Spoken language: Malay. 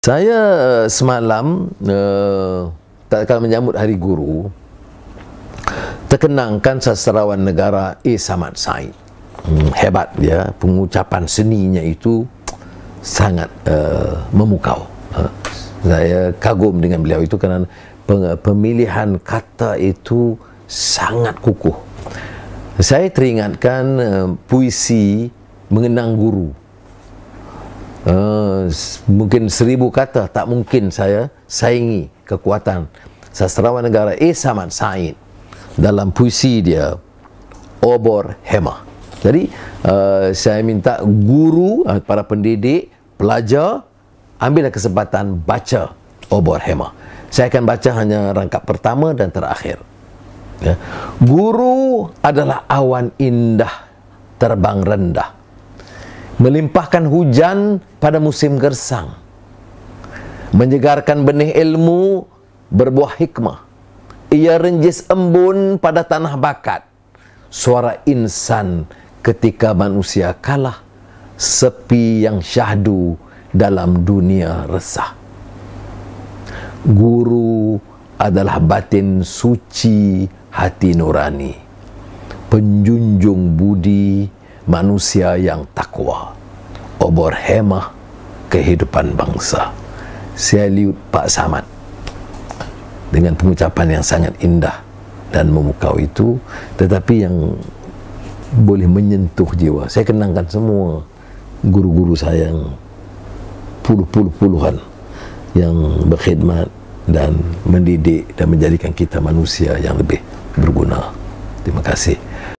Saya eh, semalam uh, tak akan menyambut Hari Guru terkenangkan sastrawan negara E. Samad Said. Hmm, hebat dia, pengucapan seninya itu sangat uh, memukau. Uh, saya kagum dengan beliau itu kerana pemilihan kata itu sangat kukuh. Saya teringatkan uh, puisi mengenang guru uh, mungkin seribu kata tak mungkin saya saingi kekuatan sastrawan negara E. Samad Said dalam puisi dia Obor Hema. Jadi uh, saya minta guru, eh, para pendidik, pelajar ambil kesempatan baca Obor Hema. Saya akan baca hanya rangkap pertama dan terakhir. Ya. Guru adalah awan indah terbang rendah melimpahkan hujan pada musim gersang, menyegarkan benih ilmu berbuah hikmah. Ia renjis embun pada tanah bakat, suara insan ketika manusia kalah, sepi yang syahdu dalam dunia resah. Guru adalah batin suci hati nurani, penjunjung budi manusia yang takwa obor hemah kehidupan bangsa saya liut Pak Samad dengan pengucapan yang sangat indah dan memukau itu tetapi yang boleh menyentuh jiwa saya kenangkan semua guru-guru saya yang puluh-puluh-puluhan yang berkhidmat dan mendidik dan menjadikan kita manusia yang lebih berguna terima kasih